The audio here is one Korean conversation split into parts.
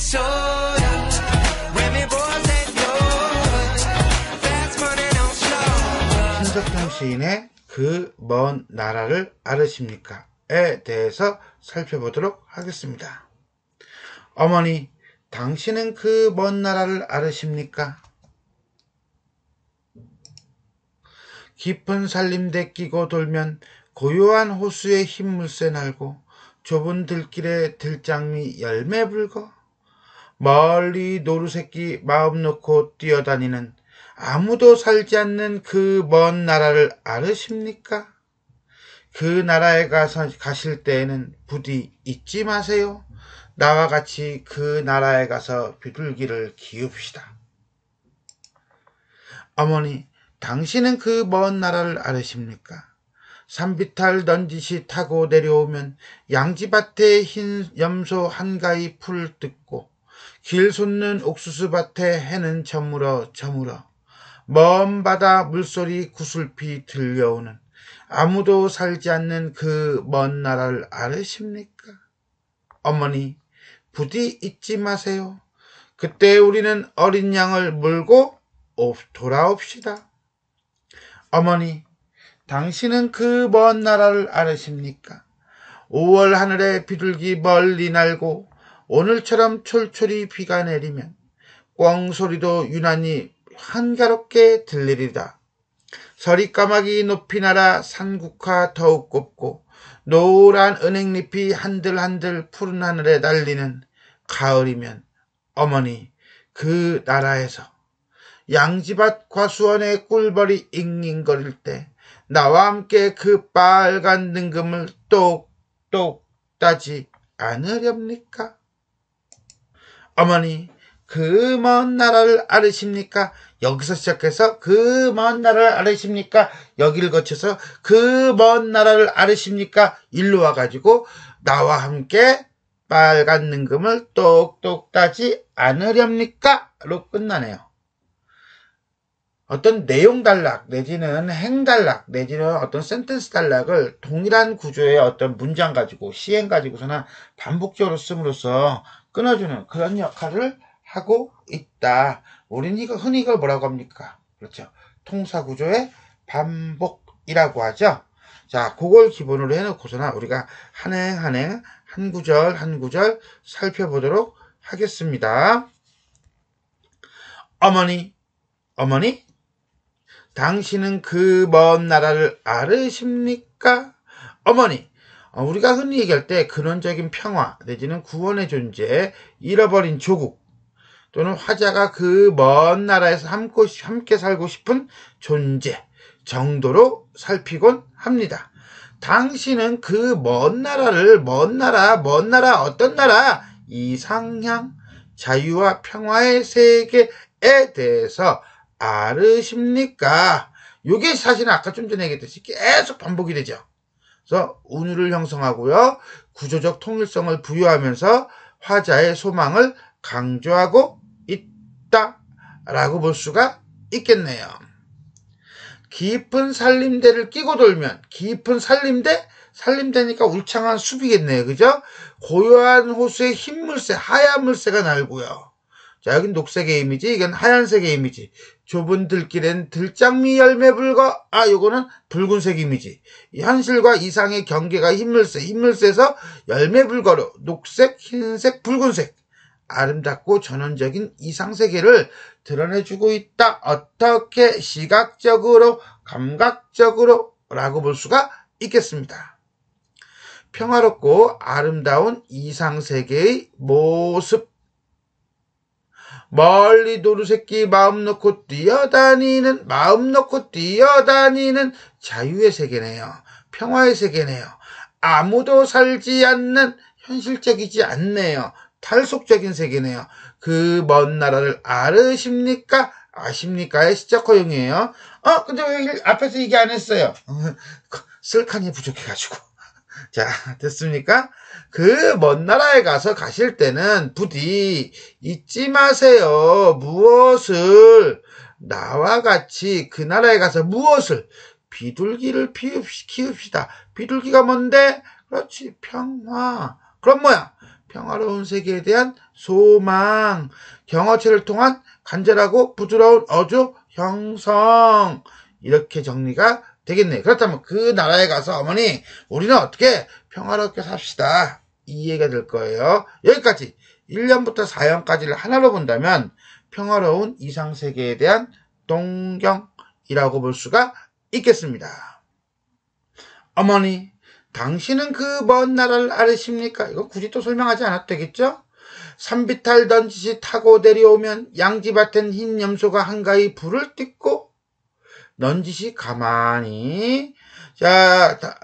신석현 시인의 그 먼 나라를 아르십니까에 대해서 살펴보도록 하겠습니다. 어머니, 당신은 그 먼 나라를 아르십니까? 깊은 산림대 끼고 돌면 고요한 호수에 흰물새 날고 좁은 들길에 들장미 열매 불고 멀리 노루새끼 마음 놓고 뛰어다니는 아무도 살지 않는 그 먼 나라를 알으십니까? 그 나라에 가서 가실 때에는 부디 잊지 마세요. 나와 같이 그 나라에 가서 비둘기를 기웁시다. 어머니, 당신은 그 먼 나라를 알으십니까? 산비탈 던지시 타고 내려오면 양지밭에 흰 염소 한가위 풀 뜯고 길 솟는 옥수수밭에 해는 저물어 저물어 먼 바다 물소리 구슬피 들려오는 아무도 살지 않는 그 먼 나라를 아르십니까 어머니 부디 잊지 마세요. 그때 우리는 어린 양을 물고 돌아옵시다. 어머니 당신은 그 먼 나라를 아르십니까 5월 하늘에 비둘기 멀리 날고 오늘처럼 철철이 비가 내리면 꽝 소리도 유난히 한가롭게 들리리다. 서리 까마귀 높이 날아 산국화 더욱 곱고 노란 은행잎이 한들한들 푸른 하늘에 날리는 가을이면 어머니 그 나라에서 양지밭 과수원의 꿀벌이 잉잉거릴 때 나와 함께 그 빨간 능금을 똑똑 따지 않으렵니까? 어머니 그 먼 나라를 아르십니까? 여기서 시작해서 그 먼 나라를 아르십니까? 여기를 거쳐서 그 먼 나라를 아르십니까? 일로 와가지고 나와 함께 빨간 능금을 똑똑 따지 않으렵니까? 로 끝나네요. 어떤 내용 단락 내지는 행 단락 내지는 어떤 센텐스 단락을 동일한 구조의 어떤 문장 가지고 시행 가지고서나 반복적으로 쓰므로써 끊어주는 그런 역할을 하고 있다. 우리는 이거 흔히 이걸 뭐라고 합니까? 그렇죠. 통사구조의 반복이라고 하죠. 자, 그걸 기본으로 해놓고서나 우리가 한행한 행, 한 구절 한 구절 살펴보도록 하겠습니다. 어머니, 어머니, 당신은 그 먼 나라를 아르십니까 어머니, 어, 우리가 흔히 얘기할 때 근원적인 평화 내지는 구원의 존재, 잃어버린 조국 또는 화자가 그 먼 나라에서 함께 살고 싶은 존재 정도로 살피곤 합니다. 당신은 그 먼 나라를 먼 나라 먼 나라 어떤 나라 이상향 자유와 평화의 세계에 대해서 아르십니까 이게 사실은 아까 좀 전에 얘기했듯이 계속 반복이 되죠. 그래서 운율을 형성하고요. 구조적 통일성을 부여하면서 화자의 소망을 강조하고 있다라고 볼 수가 있겠네요. 깊은 살림대를 끼고 돌면 깊은 살림대 살림대니까 울창한 숲이겠네요. 그죠? 고요한 호수에 흰 물새, 하얀 물새가 날고요. 자, 여긴 녹색의 이미지, 이건 하얀색의 이미지. 좁은 들길엔 들장미 열매 불과, 아, 요거는 붉은색 이미지. 현실과 이상의 경계가 힘물새, 힘물새에서 열매 불과로 녹색, 흰색, 붉은색. 아름답고 전원적인 이상세계를 드러내주고 있다. 어떻게 시각적으로, 감각적으로 라고 볼 수가 있겠습니다. 평화롭고 아름다운 이상세계의 모습. 멀리 도루새끼 마음 놓고 뛰어다니는 마음 놓고 뛰어다니는 자유의 세계네요. 평화의 세계네요. 아무도 살지 않는 현실적이지 않네요. 탈속적인 세계네요. 그 먼 나라를 아르십니까? 아십니까의 시작 허용이에요. 어, 근데 왜 앞에서 얘기 안 했어요? 쓸칸이 부족해가지고. 자, 됐습니까? 그 먼 나라에 가서 가실 때는 부디 잊지 마세요. 무엇을 나와 같이 그 나라에 가서 무엇을 비둘기를 피읍시, 키웁시다. 비둘기가 뭔데? 그렇지, 평화. 그럼 뭐야? 평화로운 세계에 대한 소망, 경어체를 통한 간절하고 부드러운 어조 형성. 이렇게 정리가 되겠네. 그렇다면 그 나라에 가서 어머니 우리는 어떻게 평화롭게 삽시다. 이해가 될 거예요. 여기까지 1년부터 4년까지를 하나로 본다면 평화로운 이상세계에 대한 동경이라고 볼 수가 있겠습니다. 어머니, 당신은 그 먼 나라를 아르십니까 이거 굳이 또 설명하지 않아도 되겠죠? 산비탈 던지시 타고 데려오면 양지밭엔 흰 염소가 한가히 불을 띠고 넌지시 가만히 자, 다,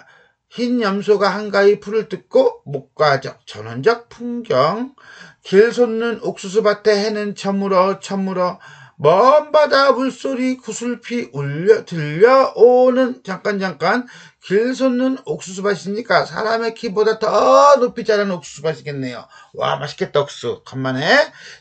흰 염소가 한가히 풀을 뜯고 목과적 전원적 풍경 길 솟는 옥수수밭에 해는 저물어 저물어 먼 바다 물소리 구슬피 울려 들려오는 잠깐 잠깐 길 솟는 옥수수밭이니까 사람의 키보다 더 높이 자란 옥수수밭이겠네요. 와 맛있겠다 옥수 간만에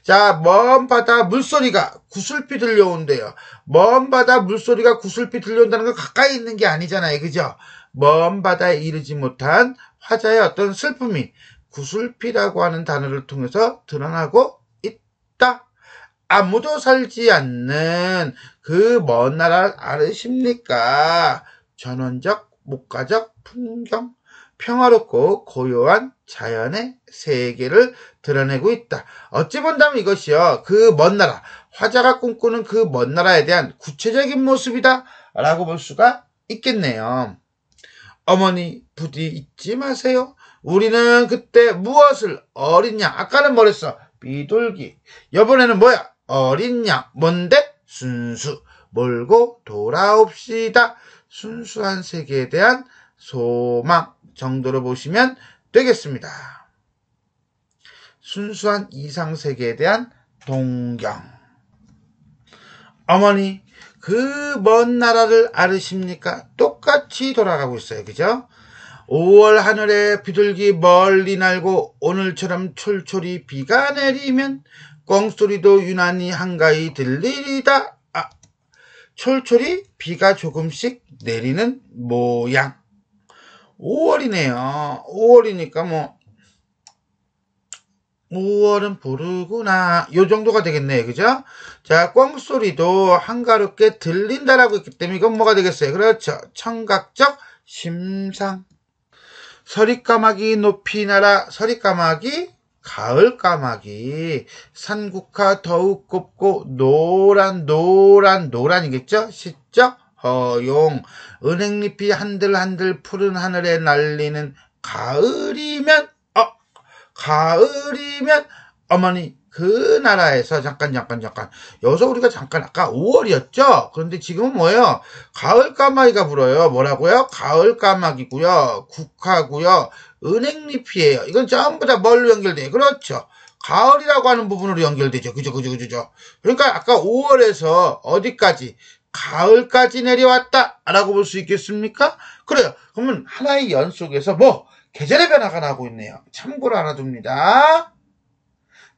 자먼 바다 물소리가 구슬피 들려온대요. 먼 바다 물소리가 구슬피 들려온다는 건 가까이 있는 게 아니잖아요 그죠? 먼 바다에 이르지 못한 화자의 어떤 슬픔이 구슬피라고 하는 단어를 통해서 드러나고 있다. 아무도 살지 않는 그 먼 나라 아르십니까? 전원적, 목가적 풍경, 평화롭고 고요한 자연의 세계를 드러내고 있다. 어찌 본다면 이것이요. 그 먼 나라, 화자가 꿈꾸는 그 먼 나라에 대한 구체적인 모습이다. 라고 볼 수가 있겠네요. 어머니, 부디 잊지 마세요. 우리는 그때 무엇을 어린 양, 아까는 뭐랬어? 비둘기. 이번에는 뭐야? 어린양 뭔데? 순수 몰고 돌아옵시다. 순수한 세계에 대한 소망 정도로 보시면 되겠습니다. 순수한 이상세계에 대한 동경 어머니 그 먼 나라를 아르십니까? 똑같이 돌아가고 있어요. 그죠? 5월 하늘에 비둘기 멀리 날고 오늘처럼 철철히 비가 내리면 꽁소리도 유난히 한가히 들리리다. 아, 철철이 비가 조금씩 내리는 모양. 5월이네요. 5월이니까 뭐 5월은 부르구나. 요 정도가 되겠네. 그죠? 자, 꽁소리도 한가롭게 들린다라고 했기 때문에 이건 뭐가 되겠어요? 그렇죠. 청각적 심상. 서리까마귀 높이 날아 서리까마귀 가을 까마귀 산국화 더욱 곱고 노란 노란 노란이겠죠? 시죠? 허용 은행잎이 한들한들 푸른 하늘에 날리는 가을이면 어 가을이면 어머니 그 나라에서 잠깐 잠깐 잠깐 여기서 우리가 잠깐 아까 5월이었죠 그런데 지금은 뭐예요 가을 까마귀가 불어요 뭐라고요 가을 까마귀고요 국화고요 은행잎이에요 이건 전부 다 뭘로 연결돼요 그렇죠 가을이라고 하는 부분으로 연결되죠 그죠 그죠 그죠 그러니까 아까 5월에서 어디까지 가을까지 내려왔다 라고 볼 수 있겠습니까 그래요 그러면 하나의 연 속에서 뭐 계절의 변화가 나고 있네요 참고로 알아둡니다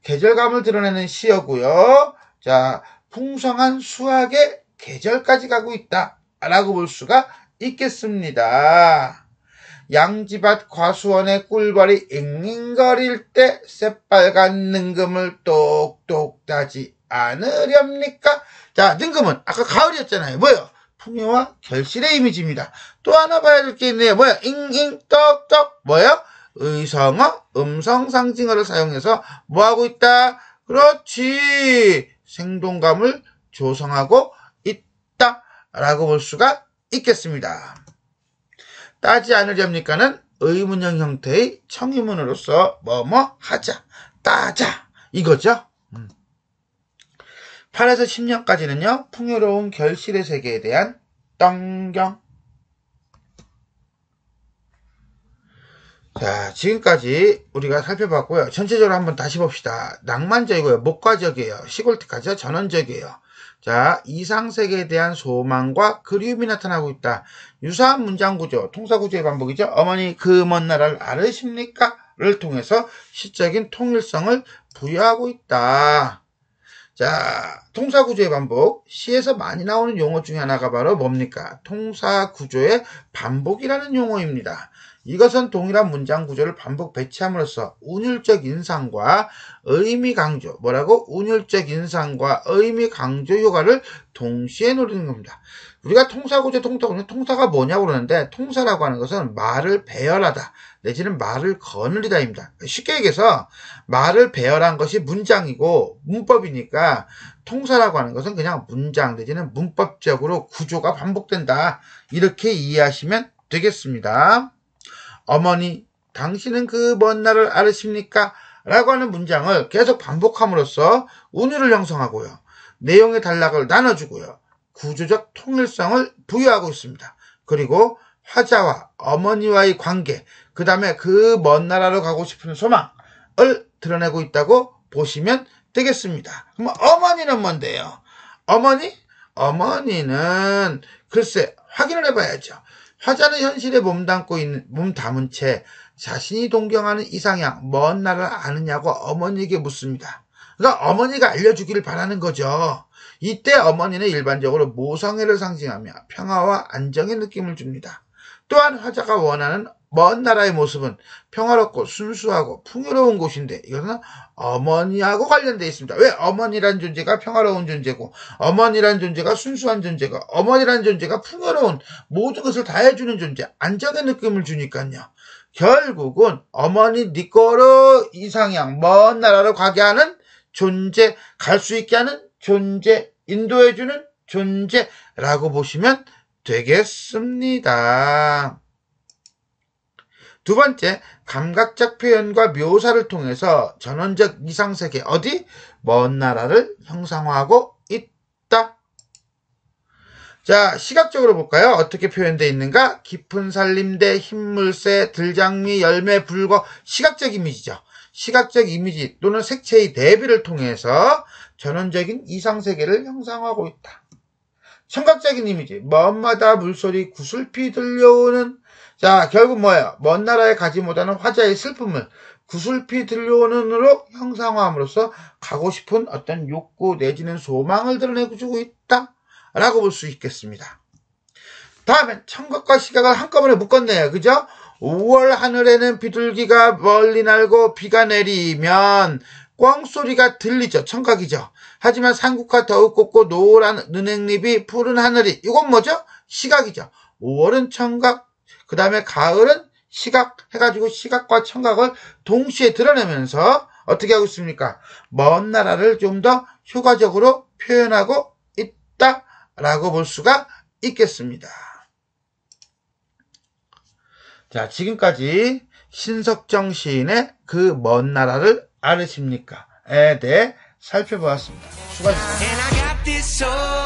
계절감을 드러내는 시였고요. 자, 풍성한 수학의 계절까지 가고 있다. 라고 볼 수가 있겠습니다. 양지밭 과수원의 꿀벌이 잉잉거릴 때 새빨간 능금을 똑똑 따지 않으렵니까? 자, 능금은 아까 가을이었잖아요. 뭐요? 풍요와 결실의 이미지입니다. 또 하나 봐야 될 게 있네요. 뭐야? 잉잉, 떡떡, 뭐야? 의성어, 음성 상징어를 사용해서 뭐하고 있다? 그렇지! 생동감을 조성하고 있다! 라고 볼 수가 있겠습니다. 따지 않으렵니까는 의문형 형태의 청의문으로서 뭐뭐 하자, 따자 이거죠. 8에서 음. 10년까지는요. 풍요로운 결실의 세계에 대한 떵경 자, 지금까지 우리가 살펴봤고요. 전체적으로 한번 다시 봅시다. 낭만적이고요. 목과적이에요. 시골특까지 전원적이에요. 자, 이상세계에 대한 소망과 그리움이 나타나고 있다. 유사한 문장구조, 통사구조의 반복이죠. 어머니 그 먼 나라를 알으십니까? 를 통해서 시적인 통일성을 부여하고 있다. 자, 통사구조의 반복. 시에서 많이 나오는 용어 중에 하나가 바로 뭡니까? 통사구조의 반복이라는 용어입니다. 이것은 동일한 문장 구조를 반복 배치함으로써 운율적 인상과 의미 강조, 뭐라고? 운율적 인상과 의미 강조 효과를 동시에 노리는 겁니다. 우리가 통사구조 통통 통사가 뭐냐고 그러는데 통사라고 하는 것은 말을 배열하다, 내지는 말을 거느리다입니다. 쉽게 얘기해서 말을 배열한 것이 문장이고 문법이니까 통사라고 하는 것은 그냥 문장 내지는 문법적으로 구조가 반복된다. 이렇게 이해하시면 되겠습니다. 어머니, 당신은 그 먼 날을 아으십니까 라고 하는 문장을 계속 반복함으로써 운율을 형성하고요. 내용의 단락을 나눠주고요. 구조적 통일성을 부여하고 있습니다. 그리고 화자와 어머니와의 관계, 그 다음에 그 먼 나라로 가고 싶은 소망을 드러내고 있다고 보시면 되겠습니다. 그럼 어머니는 뭔데요? 어머니? 어머니는 글쎄 확인을 해봐야죠. 화자는 현실에 몸담고 있는 몸 담은 채 자신이 동경하는 이상향 먼 나라를 아느냐고 어머니에게 묻습니다. 그러니까 어머니가 알려주기를 바라는 거죠. 이때 어머니는 일반적으로 모성애를 상징하며 평화와 안정의 느낌을 줍니다. 또한 화자가 원하는 먼 나라의 모습은 평화롭고 순수하고 풍요로운 곳인데 이것은 어머니하고 관련되어 있습니다. 왜 어머니란 존재가 평화로운 존재고 어머니란 존재가 순수한 존재가 어머니란 존재가 풍요로운 모든 것을 다 해주는 존재 안정의 느낌을 주니까요. 결국은 어머니 니꼬로 이상향 먼 나라로 가게 하는 존재 갈 수 있게 하는 존재 인도해주는 존재라고 보시면 되겠습니다. 두 번째, 감각적 표현과 묘사를 통해서 전원적 이상세계 어디? 먼 나라를 형상화하고 있다. 자, 시각적으로 볼까요? 어떻게 표현되어 있는가? 깊은 산림대, 흰물새, 들장미, 열매, 불거, 시각적 이미지죠. 시각적 이미지 또는 색채의 대비를 통해서 전원적인 이상세계를 형상화하고 있다. 청각적인 이미지, 먼마다 물소리, 구슬피 들려오는 자, 결국 뭐예요? 먼 나라에 가지 못하는 화자의 슬픔을 구슬피 들려오는 으로 형상화함으로써 가고 싶은 어떤 욕구 내지는 소망을 드러내주고 있다. 라고 볼 수 있겠습니다. 다음엔 청각과 시각을 한꺼번에 묶었네요. 그죠? 5월 하늘에는 비둘기가 멀리 날고 비가 내리면 꽝소리가 들리죠. 청각이죠. 하지만 산국화 더욱 곱고 노란 은행잎이 푸른 하늘이 이건 뭐죠? 시각이죠. 5월은 청각, 그 다음에 가을은 시각 해가지고 시각과 청각을 동시에 드러내면서 어떻게 하고 있습니까? 먼 나라를 좀 더 효과적으로 표현하고 있다라고 볼 수가 있겠습니다. 자, 지금까지 신석정 시인의 그 먼 나라를 아으십니까에 대해 살펴보았습니다. 수고하셨습니다.